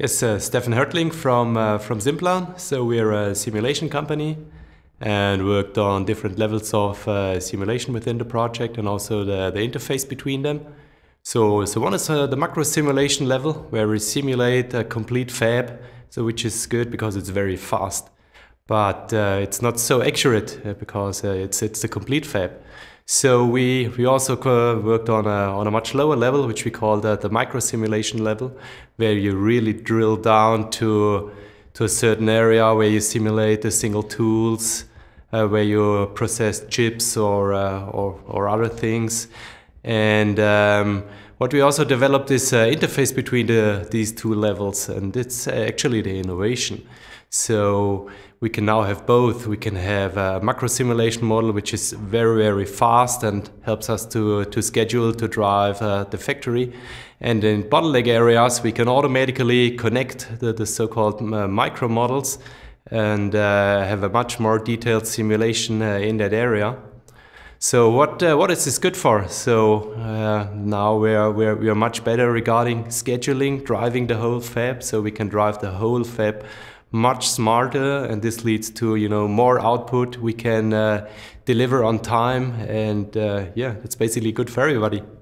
Yes, uh, Stefan Hertling from, uh, from Simplan. So we're a simulation company and worked on different levels of uh, simulation within the project and also the, the interface between them. So, so one is uh, the macro simulation level where we simulate a complete fab, so which is good because it's very fast. But uh, it's not so accurate uh, because it's, it's a complete fab. So we, we also worked on a, on a much lower level, which we call the, the micro simulation level, where you really drill down to, to a certain area where you simulate the single tools, uh, where you process chips or, uh, or, or, other things. And um, but we also developed this uh, interface between the, these two levels, and it's uh, actually the innovation. So we can now have both. We can have a macro simulation model, which is very, very fast and helps us to, to schedule, to drive uh, the factory. And in bottleneck areas, we can automatically connect the, the so-called uh, micro models and uh, have a much more detailed simulation uh, in that area. So what uh, what is this good for? So uh, now we are, we are we are much better regarding scheduling, driving the whole fab, so we can drive the whole fab much smarter, and this leads to you know more output. We can uh, deliver on time, and uh, yeah, it's basically good for everybody.